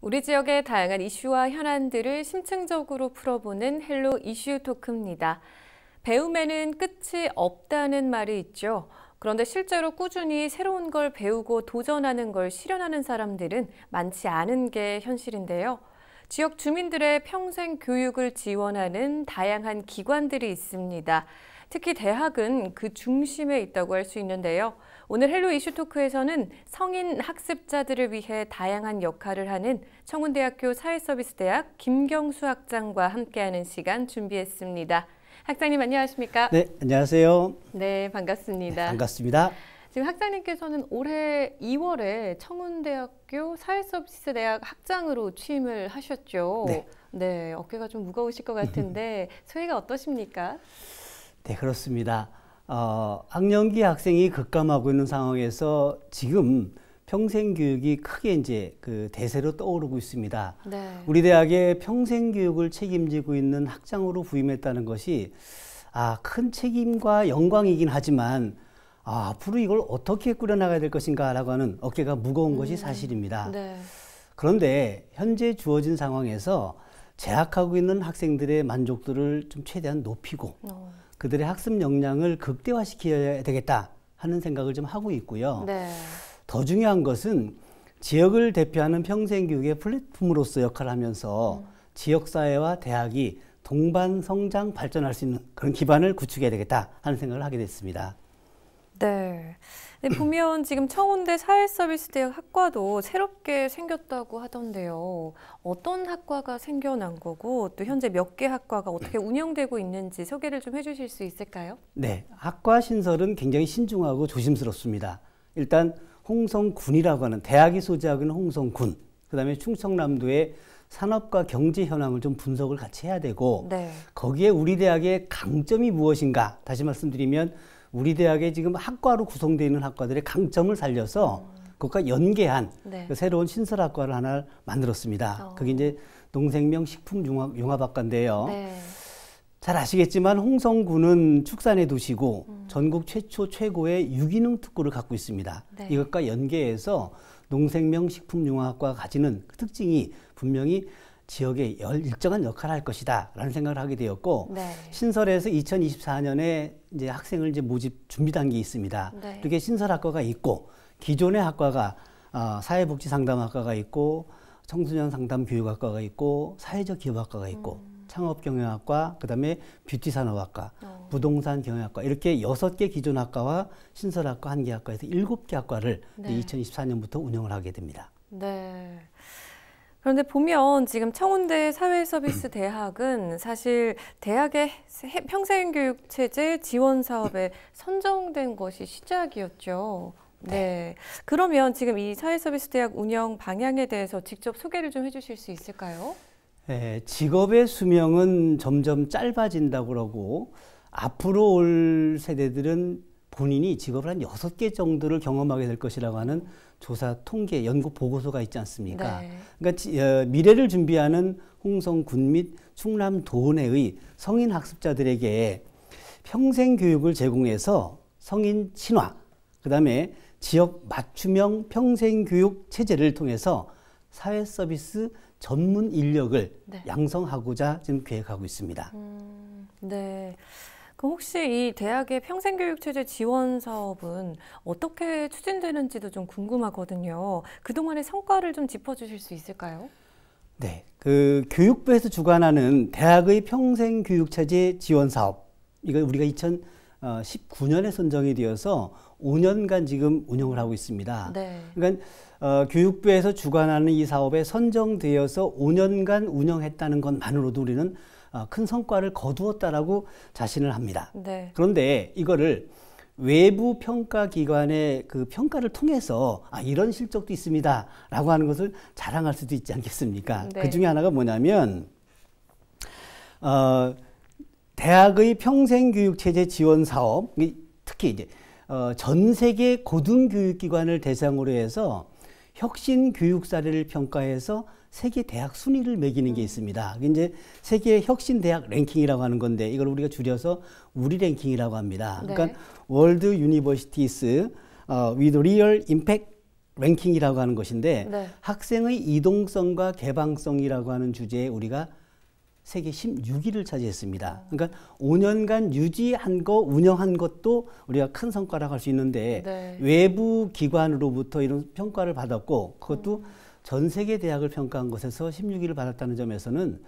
우리 지역의 다양한 이슈와 현안들을 심층적으로 풀어보는 헬로 이슈 토크입니다. 배움에는 끝이 없다는 말이 있죠. 그런데 실제로 꾸준히 새로운 걸 배우고 도전하는 걸 실현하는 사람들은 많지 않은 게 현실인데요. 지역 주민들의 평생 교육을 지원하는 다양한 기관들이 있습니다. 특히 대학은 그 중심에 있다고 할 수 있는데요. 오늘 헬로 이슈 토크에서는 성인 학습자들을 위해 다양한 역할을 하는 청운대학교 사회서비스대학 김경수 학장과 함께하는 시간 준비했습니다. 학장님 안녕하십니까? 네, 안녕하세요. 네, 반갑습니다. 네, 반갑습니다. 지금 학장님께서는 올해 2월에 청운대학교 사회서비스대학 학장으로 취임을 하셨죠. 네. 네, 어깨가 좀 무거우실 것 같은데 소회가 어떠십니까? 네, 그렇습니다. 어, 학령기 학생이 급감하고 있는 상황에서 지금 평생 교육이 크게 이제 그 대세로 떠오르고 있습니다. 네. 우리 대학의 평생 교육을 책임지고 있는 학장으로 부임했다는 것이 아, 큰 책임과 영광이긴 하지만 아, 앞으로 이걸 어떻게 꾸려나가야 될 것인가라고 하는 어깨가 무거운 음. 것이 사실입니다. 네. 그런데 현재 주어진 상황에서 재학하고 있는 학생들의 만족도를 좀 최대한 높이고 어. 그들의 학습 역량을 극대화시켜야 되겠다 하는 생각을 좀 하고 있고요. 네. 더 중요한 것은 지역을 대표하는 평생 교육의 플랫폼으로서 역할을 하면서 음. 지역 사회와 대학이 동반 성장 발전할 수 있는 그런 기반을 구축해야 되겠다 하는 생각을 하게 됐습니다. 네. 네, 보면 지금 청운대 사회서비스대학 학과도 새롭게 생겼다고 하던데요. 어떤 학과가 생겨난 거고 또 현재 몇 개 학과가 어떻게 네. 운영되고 있는지 소개를 좀 해주실 수 있을까요? 네, 학과 신설은 굉장히 신중하고 조심스럽습니다. 일단 홍성군이라고 하는 대학이 소재하는 고있 홍성군, 그다음에 충청남도의 산업과 경제 현황을 좀 분석을 같이 해야 되고 네. 거기에 우리 대학의 강점이 무엇인가 다시 말씀드리면 우리 대학의 지금 학과로 구성되어 있는 학과들의 강점을 살려서 그것과 연계한 네. 그 새로운 신설학과를 하나 만들었습니다. 어. 그게 이제 농생명 식품융합학과인데요. 네. 잘 아시겠지만 홍성군은 축산의 도시고 음. 전국 최초 최고의 유기농 특구를 갖고 있습니다. 네. 이것과 연계해서 농생명 식품융합학과가 가지는 그 특징이 분명히 지역에 일정한 역할을 할 것이다라는 생각을 하게 되었고 네. 신설에서 2024년에 이제 학생을 이제 모집 준비 단계에 있습니다. 네. 이게 신설학과가 있고 기존의 학과가 어, 사회복지상담학과가 있고 청소년 상담 교육학과가 있고 사회적 기업학과가 있고 음. 창업경영학과 그다음에 뷰티산업학과 어. 부동산 경영학과 이렇게 여섯 개 기존 학과와 신설학과 한 개 학과에서 일곱 개 학과를 네. 2024년부터 운영을 하게 됩니다. 네. 그런데 보면 지금 청운대 사회서비스 대학은 사실 대학의 평생교육 체제 지원 사업에 선정된 것이 시작이었죠. 네. 네. 그러면 지금 이 사회서비스 대학 운영 방향에 대해서 직접 소개를 좀 해주실 수 있을까요? 예, 직업의 수명은 점점 짧아진다고 그러고 앞으로 올 세대들은 본인이 직업을 한여개 정도를 경험하게 될 것이라고 하는 조사 통계 연구 보고서가 있지 않습니까? 네. 그러니까 어, 미래를 준비하는 홍성군 및 충남 도내의 성인 학습자들에게 평생 교육을 제공해서 성인 친화, 그다음에 지역 맞춤형 평생 교육 체제를 통해서 사회 서비스 전문 인력을 네. 양성하고자 지금 계획하고 있습니다. 음, 네. 그 혹시 이 대학의 평생교육체제 지원 사업은 어떻게 추진되는지도 좀 궁금하거든요. 그동안의 성과를 좀 짚어주실 수 있을까요? 네, 그 교육부에서 주관하는 대학의 평생교육체제 지원 사업 이거 우리가 2019년에 어, 선정이 되어서 5년간 지금 운영을 하고 있습니다. 네. 그러니까 어, 교육부에서 주관하는 이 사업에 선정되어서 5년간 운영했다는 것만으로도 우리는 어, 큰 성과를 거두었다라고 자신을 합니다. 네. 그런데 이거를 외부 평가 기관의 그 평가를 통해서 아 이런 실적도 있습니다라고 하는 것을 자랑할 수도 있지 않겠습니까? 네. 그 중에 하나가 뭐냐면 어 대학의 평생 교육 체제 지원 사업 특히 이제 어, 전 세계 고등교육기관을 대상으로 해서 혁신 교육 사례를 평가해서 세계 대학 순위를 매기는 게 음. 있습니다. 이제 세계 혁신 대학 랭킹이라고 하는 건데 이걸 우리가 줄여서 우리 랭킹이라고 합니다. 그러니까 네. 그러니까 월드 유니버시티스 위드 리얼 임팩트 랭킹이라고 하는 것인데 네. 학생의 이동성과 개방성이라고 하는 주제에 우리가 세계 16위를 차지했습니다. 그러니까 5년간 유지한 거, 운영한 것도 우리가 큰 성과라고 할 수 있는데 네. 외부 기관으로부터 이런 평가를 받았고 그것도 음. 전 세계 대학을 평가한 것에서 16위를 받았다는 점에서는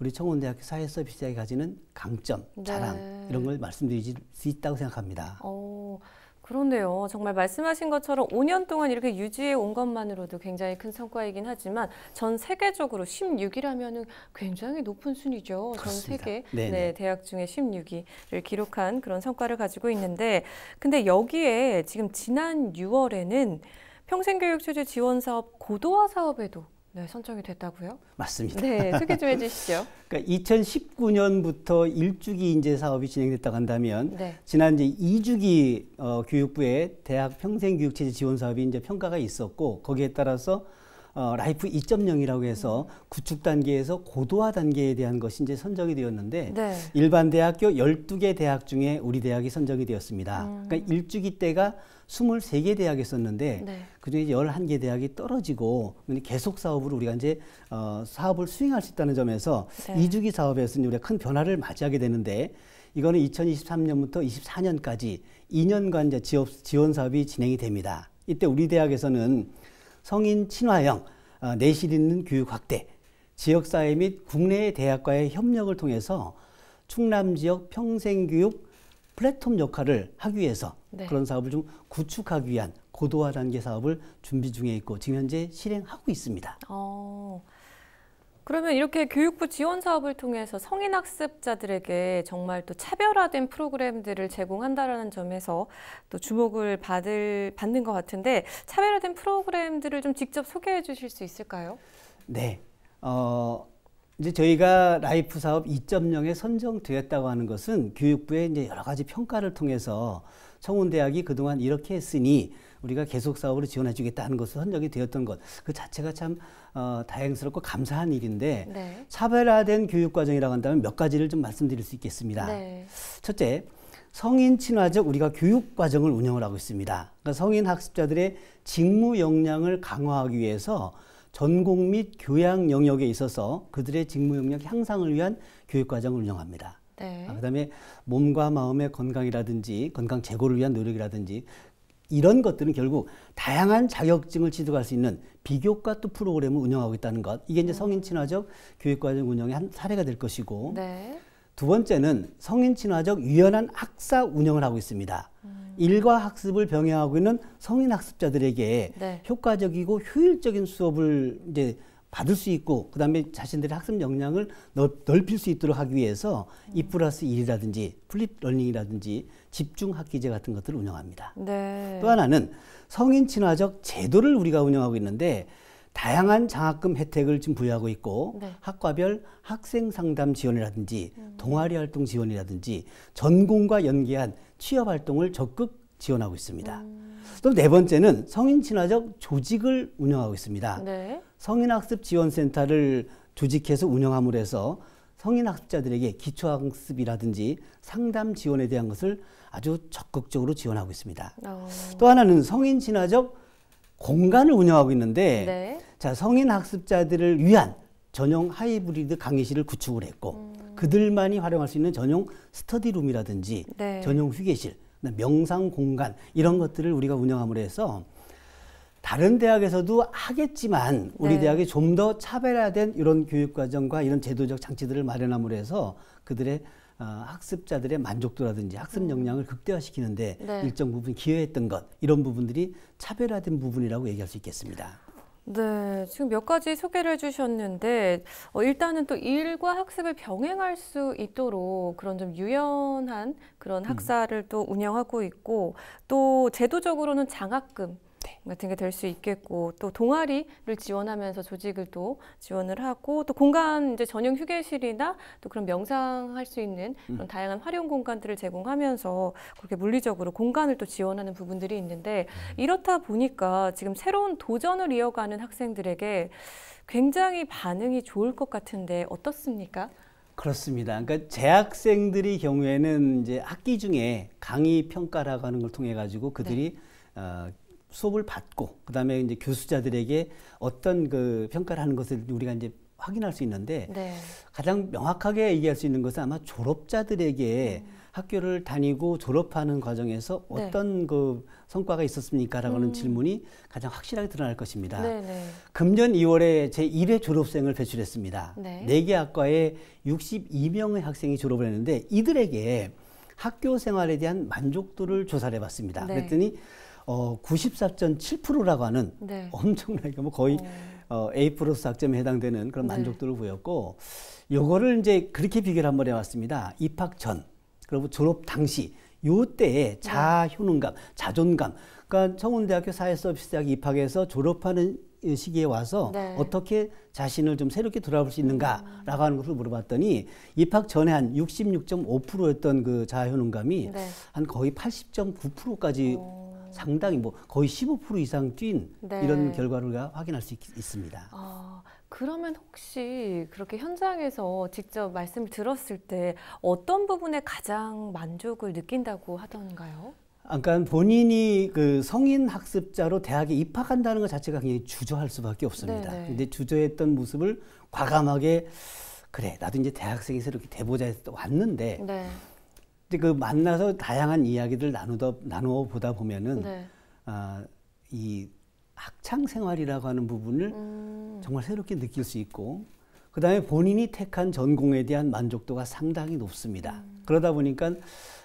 우리 청원대학교 사회서비스 대학이 가지는 강점, 네. 자랑 이런 걸 말씀드릴 수 있다고 생각합니다. 오, 어, 그런데요. 정말 말씀하신 것처럼 5년 동안 이렇게 유지해 온 것만으로도 굉장히 큰 성과이긴 하지만 전 세계적으로 16위라면 굉장히 높은 순위죠. 그렇습니다. 전 세계 네, 네. 네, 대학 중에 16위를 기록한 그런 성과를 가지고 있는데 근데 여기에 지금 지난 6월에는 평생교육 체제 지원 사업 고도화 사업에도 네, 선정이 됐다고요? 맞습니다. 네, 소개 좀 해주시죠. 그러니까 2019년부터 1주기 인재 사업이 진행됐다고 한다면 네. 지난 이제 2주기 어, 교육부의 대학 평생 교육 체제 지원 사업이 이제 평가가 있었고 거기에 따라서 어, 라이프 2.0이라고 해서 구축 단계에서 고도화 단계에 대한 것이 이제 선정이 되었는데 네. 일반 대학교 12개 대학 중에 우리 대학이 선정이 되었습니다. 음. 그러니까 1주기 때가 23개 대학에 썼는데 네. 그중에 11개 대학이 떨어지고 계속 사업으로 우리가 이제 어, 사업을 수행할 수 있다는 점에서 네. 이주기 사업에서는 우리가 큰 변화를 맞이하게 되는데 이거는 2023년부터 24년까지 2년간 이제 지업, 지원 사업이 진행이 됩니다. 이때 우리 대학에서는 성인 친화형 어, 내실 있는 교육 확대 지역사회 및 국내 대학과의 협력을 통해서 충남 지역 평생교육 플랫폼 역할을 하기 위해서 네. 그런 사업을 좀 구축하기 위한 고도화 단계 사업을 준비 중에 있고 지금 현재 실행하고 있습니다. 어, 그러면 이렇게 교육부 지원 사업을 통해서 성인 학습자들에게 정말 또 차별화된 프로그램들을 제공한다라는 점에서 또 주목을 받을 받는 것 같은데 차별화된 프로그램들을 좀 직접 소개해 주실 수 있을까요? 네. 어, 이제 저희가 라이프 사업 2.0에 선정되었다고 하는 것은 교육부의 이제 여러 가지 평가를 통해서 청운대학이 그동안 이렇게 했으니 우리가 계속 사업으로 지원해 주겠다는 것을로 선정이 되었던 것 그 자체가 참 어, 다행스럽고 감사한 일인데 네. 차별화된 교육 과정이라고 한다면 몇 가지를 좀 말씀드릴 수 있겠습니다. 네. 첫째, 성인 친화적 우리가 교육 과정을 운영을 하고 있습니다. 그러니까 성인 학습자들의 직무 역량을 강화하기 위해서 전공 및 교양 영역에 있어서 그들의 직무 역량 향상을 위한 교육 과정을 운영합니다. 네. 아, 그다음에 몸과 마음의 건강이라든지 건강 재고를 위한 노력이라든지 이런 것들은 결국 다양한 자격증을 취득할 수 있는 비교과 또 프로그램을 운영하고 있다는 것. 이게 이제 음. 성인 친화적 교육 과정 운영의 한 사례가 될 것이고 네. 두 번째는 성인 친화적 유연한 학사 운영을 하고 있습니다. 음. 일과 학습을 병행하고 있는 성인 학습자들에게 네. 효과적이고 효율적인 수업을 이제 받을 수 있고 그다음에 자신들의 학습 역량을 넓힐 수 있도록 하기 위해서 이 음. 플러스 일이라든지 플립 러닝이라든지 집중 학기제 같은 것들을 운영합니다. 네. 또 하나는 성인 친화적 제도를 우리가 운영하고 있는데 다양한 장학금 혜택을 지금 부여하고 있고 네. 학과별 학생 상담 지원이라든지 음. 네. 동아리 활동 지원이라든지 전공과 연계한 취업 활동을 적극 지원하고 있습니다. 음. 또네 번째는 성인 친화적 조직을 운영하고 있습니다. 네. 성인 학습 지원 센터를 조직해서 운영함으로 해서 성인 학습자들에게 기초 학습이라든지 상담 지원에 대한 것을 아주 적극적으로 지원하고 있습니다. 오. 어. 또 하나는 성인 친화적 공간을 운영하고 있는데 네. 자, 성인 학습자들을 위한 전용 하이브리드 강의실을 구축을 했고 음. 그들만이 활용할 수 있는 전용 스터디룸이라든지 네. 전용 휴게실, 명상 공간 이런 것들을 우리가 운영함으로 해서 다른 대학에서도 하겠지만 우리 네. 대학이 좀 더 차별화된 이런 교육 과정과 이런 제도적 장치들을 마련함으로 해서 그들의 어, 학습자들의 만족도라든지 학습 음. 역량을 극대화시키는데 네. 일정 부분 기여했던 것 이런 부분들이 차별화된 부분이라고 얘기할 수 있겠습니다. 네, 지금 몇 가지 소개를 해주셨는데 어, 일단은 또 일과 학습을 병행할 수 있도록 그런 좀 유연한 그런 음. 학사를 음. 또 운영하고 있고 또 제도적으로는 장학금 같은 게 될 수 있겠고 또 동아리를 지원하면서 조직을 또 지원을 하고 또 공간 이제 전용 휴게실이나 또 그런 명상할 수 있는 음. 그런 다양한 활용 공간들을 제공하면서 그렇게 물리적으로 공간을 또 지원하는 부분들이 있는데 음. 이렇다 보니까 지금 새로운 도전을 이어가는 학생들에게 굉장히 반응이 좋을 것 같은데 어떻습니까? 그렇습니다. 그러니까 재학생들이 경우에는 이제 학기 중에 강의 평가라고 하는 걸 통해 가지고 그들이 네. 어, 수업을 받고 그다음에 이제 교수자들에게 어떤 그 평가를 하는 것을 우리가 이제 확인할 수 있는데 네. 가장 명확하게 얘기할 수 있는 것은 아마 졸업자들에게 음. 학교를 다니고 졸업하는 과정에서 네. 어떤 네. 그 성과가 있었습니까라고 하는 음. 질문이 가장 확실하게 드러날 것입니다. 네네. 네. 금년 2월에 제1회 졸업생을 배출했습니다. 네. 4개 학과에 62명의 학생이 졸업을 했는데 이들에게 학교 생활에 대한 만족도를 조사를 해봤습니다. 네. 그랬더니 어, 94.7%라고 하는 네. 엄청나게 뭐 거의 어, A 플러스 학점에 해당되는 그런 네. 만족도를 네. 보였고 요거를 이제 그렇게 비교를 한 번 해왔습니다. 입학 전 그리고 졸업 당시 요때의 네. 자효능감, 자존감. 그러니까 청운대학교 사회서비스대학 입학해서 졸업하는 시기에 와서 네. 어떻게 자신을 좀 새롭게 돌아볼 수 있는가라고 음. 하는 것을 물어봤더니 입학 전에 한 66.5%였던 그 자아효능감이 네. 한 거의 80.9%까지 상당히 뭐 거의 15% 이상 뛴 네. 이런 결과를 확인할 수 있, 습니다 아, 그러면 혹시 그렇게 현장에서 직접 말씀을 들었을 때 어떤 부분에 가장 만족을 느낀다고 하던가요? 그까 본인이 그 성인 학습자로 대학에 입학한다는 것 자체가 굉장히 주저할 수밖에 없습니다. 네네. 네. 근데 주저했던 모습을 과감하게 그래 나도 이제 대학생에서 이렇게 대보자 해서 왔는데 네. 그 만나서 다양한 이야기들 나누다 나누어 보다 보면은 네. 아, 이 학창 생활이라고 하는 부분을 음. 정말 새롭게 느낄 수 있고 그다음에 본인이 택한 전공에 대한 만족도가 상당히 높습니다. 음. 그러다 보니까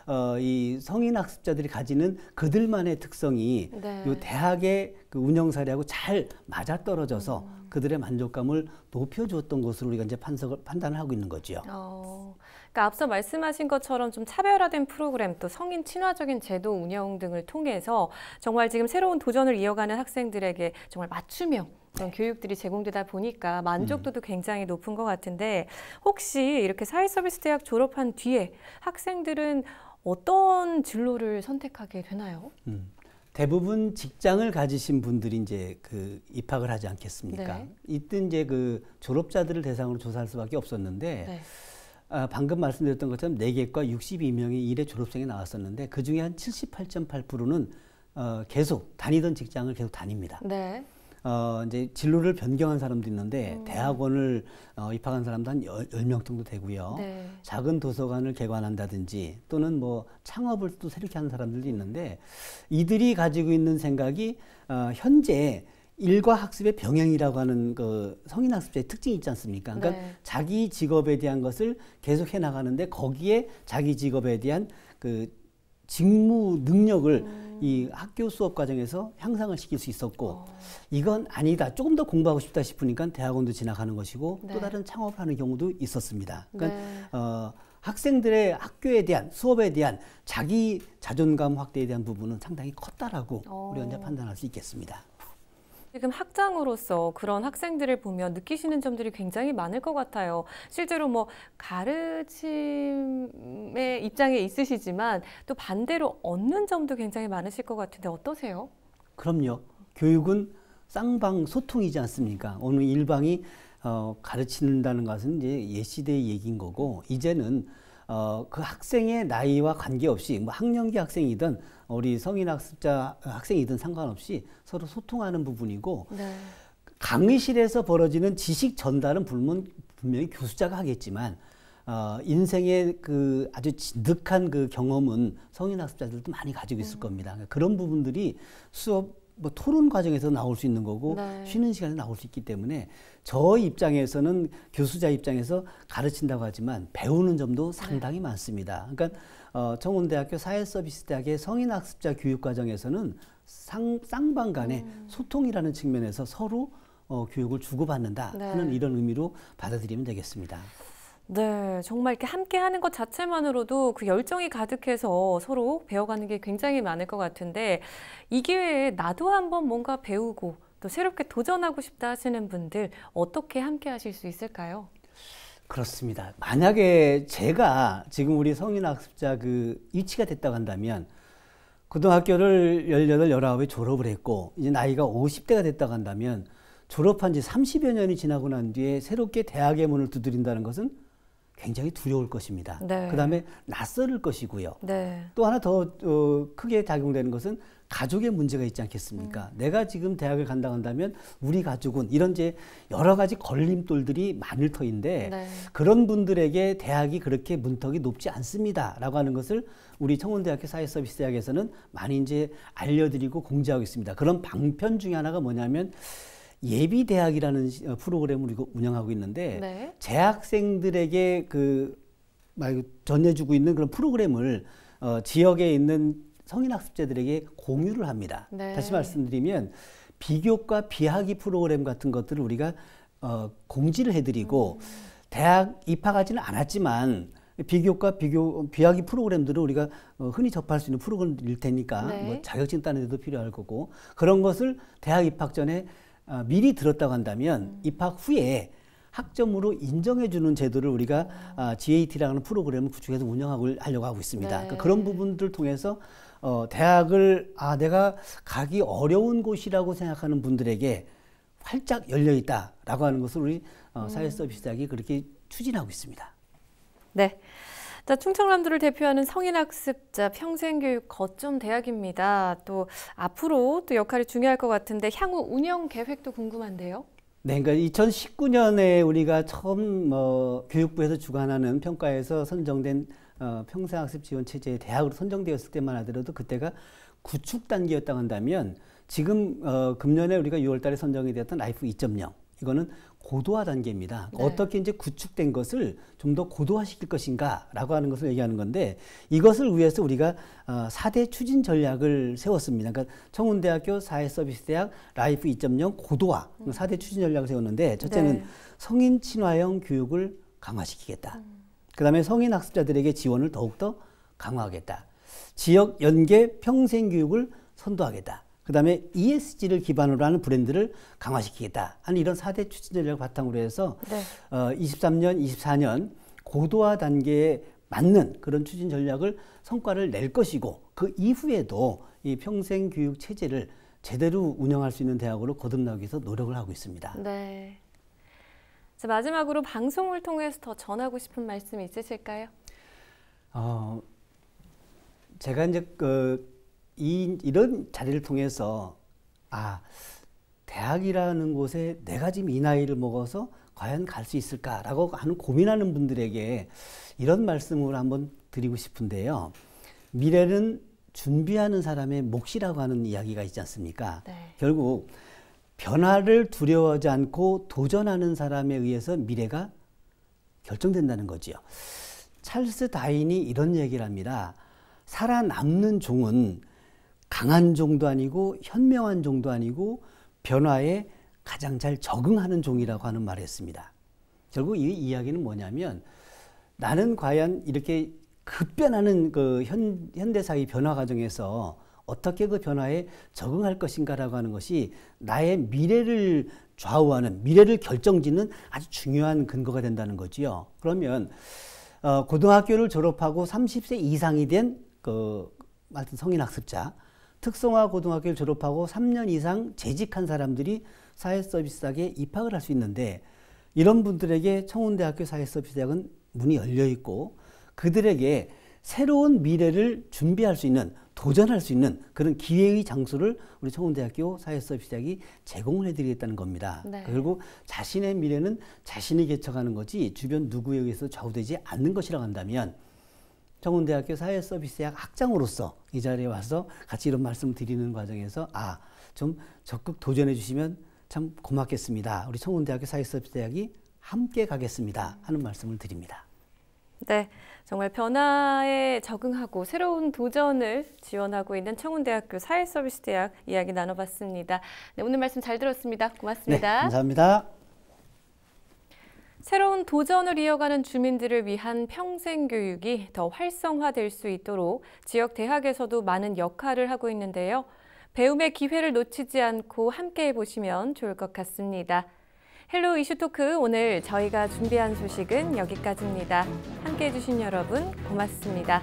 어, 이 성인 학습자들이 가지는 그들만의 특성이 네. 요 대학의 그 운영 사례하고 잘 맞아 떨어져서 음. 그들의 만족감을 높여주었던 것으로 우리가 이제 판석을 판단을 하고 있는 거지요. 어, 그러니까 앞서 말씀하신 것처럼 좀 차별화된 프로그램 또 성인 친화적인 제도 운영 등을 통해서 정말 지금 새로운 도전을 이어가는 학생들에게 정말 맞춤형 그런 네. 교육들이 제공되다 보니까 만족도도 음. 굉장히 높은 것 같은데 혹시 이렇게 사회서비스 대학 졸업한 뒤에 학생들은 어떤 진로를 선택하게 되나요? 음. 대부분 직장을 가지신 분들이 이제 그 입학을 하지 않겠습니까? 네. 이때 이제 그 졸업자들을 대상으로 조사할 수밖에 없었는데 네. 아, 방금 말씀드렸던 것처럼 네개과 62명의 일회 졸업생이 나왔었는데 그 중에 한 78.8%는 어, 계속 다니던 직장을 계속 다닙니다. 네. 어, 이제 진로를 변경한 사람도 있는데 음. 대학원을 어, 입학한 사람도 한열명 정도 되고요. 네. 작은 도서관을 개관한다든지 또는 뭐 창업을 또 새롭게 하는 사람들도 있는데 이들이 가지고 있는 생각이 어, 현재 일과 학습의 병행이라고 하는 그 성인 학습자의 특징이 있지 않습니까? 그러니까 네. 자기 직업에 대한 것을 계속 해 나가는데 거기에 자기 직업에 대한 그 직무 능력을 음. 이 학교 수업 과정에서 향상을 시킬 수 있었고 어. 이건 아니다 조금 더 공부하고 싶다 싶으니까 대학원도 지나가는 것이고 네. 또 다른 창업을 하는 경우도 있었습니다. 그러니까 네. 어, 학생들의 학교에 대한 수업에 대한 자기 자존감 확대에 대한 부분은 상당히 컸다라고 어. 우리가 이제 판단할 수 있겠습니다. 지금 학장으로서 그런 학생들을 보면 느끼시는 점들이 굉장히 많을 것 같아요. 실제로 뭐 가르침의 입장에 있으시지만 또 반대로 얻는 점도 굉장히 많으실 것 같은데 어떠세요? 그럼요. 교육은 쌍방 소통이지 않습니까? 어느 일방이 어, 가르친다는 것은 이제 옛시대의 얘기인 거고 이제는 어, 그 학생의 나이와 관계없이 뭐 학년기 학생이든 우리 성인 학습자 학생이든 상관없이 서로 소통하는 부분이고 네. 강의실에서 벌어지는 지식 전달은 불문 분명히 교수자가 하겠지만 어, 인생의 그 아주 진득한 그 경험은 성인 학습자들도 많이 가지고 있을 음. 겁니다. 그러니까 그런 부분들이 수업 뭐 토론 과정에서 나올 수 있는 거고 네. 쉬는 시간에 나올 수 있기 때문에 저 입장에서는 교수자 입장에서 가르친다고 하지만 배우는 점도 네. 상당히 네. 많습니다. 그러니까 어, 청운대학교 사회서비스대학의 성인학습자 교육과정에서는 상, 쌍방 간의 음. 소통이라는 측면에서 서로 어, 교육을 주고받는다 네. 하는 이런 의미로 받아들이면 되겠습니다. 네, 정말 이렇게 함께 하는 것 자체만으로도 그 열정이 가득해서 서로 배워가는 게 굉장히 많을 것 같은데 이 기회에 나도 한번 뭔가 배우고 또 새롭게 도전하고 싶다 하시는 분들 어떻게 함께 하실 수 있을까요? 그렇습니다. 만약에 제가 지금 우리 성인 학습자 그 유치가 됐다고 한다면 고등학교를 18, 19에 졸업을 했고 이제 나이가 50대가 됐다고 한다면 졸업한 지 30여 년이 지나고 난 뒤에 새롭게 대학의 문을 두드린다는 것은 굉장히 두려울 것입니다. 네. 그 다음에 낯설을 것이고요. 네. 또 하나 더 어, 크게 작용되는 것은 가족의 문제가 있지 않겠습니까? 음. 내가 지금 대학을 간다 한다면 우리 가족은 이런 제 여러 가지 걸림돌들이 많을 터인데 네. 그런 분들에게 대학이 그렇게 문턱이 높지 않습니다라고 하는 것을 우리 청운대학교 사회서비스 대학에서는 많이 이제 알려드리고 공지하고 있습니다. 그런 방편 중에 하나가 뭐냐면 예비 대학이라는 어, 프로그램을 운영하고 있는데 네. 재학생들에게 그 전해주고 있는 그런 프로그램을 어, 지역에 있는 성인 학습자들에게 공유를 합니다. 네. 다시 말씀드리면 비교과 비하기 프로그램 같은 것들을 우리가 어, 공지를 해드리고 음. 대학 입학하지는 않았지만 비교과 비교 비하기 프로그램들을 우리가 어, 흔히 접할 수 있는 프로그램일 테니까 네. 뭐 자격증 따는 데도 필요할 거고 그런 것을 대학 입학 전에 어, 미리 들었다고 한다면 음. 입학 후에 학점으로 인정해주는 제도를 우리가 음. 아, GAT라는 프로그램을 구축해서 운영하고 하려고 하고 있습니다. 네. 그러니까 그런 부분들 통해서 어, 대학을 아 내가 가기 어려운 곳이라고 생각하는 분들에게 활짝 열려 있다라고 하는 것을 우리 어, 음. 사회 서비스 대학이 그렇게 추진하고 있습니다. 네. 자, 충청남도를 대표하는 성인학습자 평생교육 거점 대학입니다. 또 앞으로 또 역할이 중요할 것 같은데 향후 운영 계획도 궁금한데요. 네, 그러니까 2019년에 우리가 처음 뭐 교육부에서 주관하는 평가에서 선정된 어, 평생학습 지원 체제의 대학으로 선정되었을 때만 하더라도 그때가 구축 단계였다고 한다면 지금 어, 금년에 우리가 6월달에 선정이 되었던 라이프 2.0 이거는 고도화 단계입니다. 네. 어떻게 이제 구축된 것을 좀 더 고도화시킬 것인가라고 하는 것을 얘기하는 건데 이것을 위해서 우리가 어, 4대 추진 전략을 세웠습니다. 그러니까 청운대학교 사회서비스대학 라이프 2.0 고도화 음. 4대 추진 전략을 세웠는데 첫째는 네. 성인 친화형 교육을 강화시키겠다. 음. 그 다음에 성인 학습자들에게 지원을 더욱더 강화하겠다. 지역 연계 평생 교육을 선도하겠다. 그 다음에 ESG를 기반으로 하는 브랜드를 강화시키겠다 하는 이런 4대 추진 전략 을 바탕으로 해서 네. 어, 23년, 24년 고도화 단계에 맞는 그런 추진 전략을 성과를 낼 것이고 그 이후에도 이 평생 교육 체제를 제대로 운영할 수 있는 대학으로 거듭나기 위해서 노력을 하고 있습니다. 네. 자, 마지막으로 방송을 통해서 더 전하고 싶은 말씀이 있으실까요? 어, 제가 이제 그 이, 이런 자리를 통해서 아 대학이라는 곳에 내가 지금 이 나이를 먹어서 과연 갈 수 있을까라고 하는 고민하는 분들에게 이런 말씀을 한번 드리고 싶은데요. 미래는 준비하는 사람의 몫이라고 하는 이야기가 있지 않습니까? 네. 결국 변화를 두려워하지 않고 도전하는 사람에 의해서 미래가 결정된다는 거지요. 찰스 다인이 이런 얘기를 합니다. 살아남는 종은 강한 종도 아니고 현명한 종도 아니고 변화에 가장 잘 적응하는 종이라고 하는 말을 했습니다. 결국 이 이야기는 뭐냐면 나는 과연 이렇게 급변하는 그 현, 현대사의 변화 과정에서 어떻게 그 변화에 적응할 것인가라고 하는 것이 나의 미래를 좌우하는 미래를 결정짓는 아주 중요한 근거가 된다는 거지요. 그러면 어, 고등학교를 졸업하고 30세 이상이 된 그 말튼 성인 학습자 특성화 고등학교를 졸업하고 3년 이상 재직한 사람들이 사회서비스학에 입학을 할 수 있는데 이런 분들에게 청운대학교 사회서비스학은 문이 열려 있고 그들에게 새로운 미래를 준비할 수 있는 도전할 수 있는 그런 기회의 장소를 우리 청운대학교 사회수업 시작이 제공을 해드리겠다는 겁니다. 네. 그리고 자신의 미래는 자신이 개척하는 거지 주변 누구에 의해서 좌우되지 않는 것이라고 한다면 청운대학교 사회서비스학 학장으로서 이 자리에 와서 같이 이런 말씀을 드리는 과정에서 아, 좀 적극 도전해 주시면 참 고맙겠습니다. 우리 청운대학교 사회서비스대학이 함께 가겠습니다. 하는 말씀을 드립니다. 네, 정말 변화에 적응하고 새로운 도전을 지원하고 있는 청운대학교 사회서비스대학 이야기 나눠봤습니다. 네, 오늘 말씀 잘 들었습니다. 고맙습니다. 네, 감사합니다. 새로운 도전을 이어가는 주민들을 위한 평생 교육이 더 활성화될 수 있도록 지역 대학에서도 많은 역할을 하고 있는데요. 배움의 기회를 놓치지 않고 함께 해보시면 좋을 것 같습니다. 헬로 이슈토크 오늘 저희가 준비한 소식은 여기까지입니다. 함께해 주신 여러분 고맙습니다.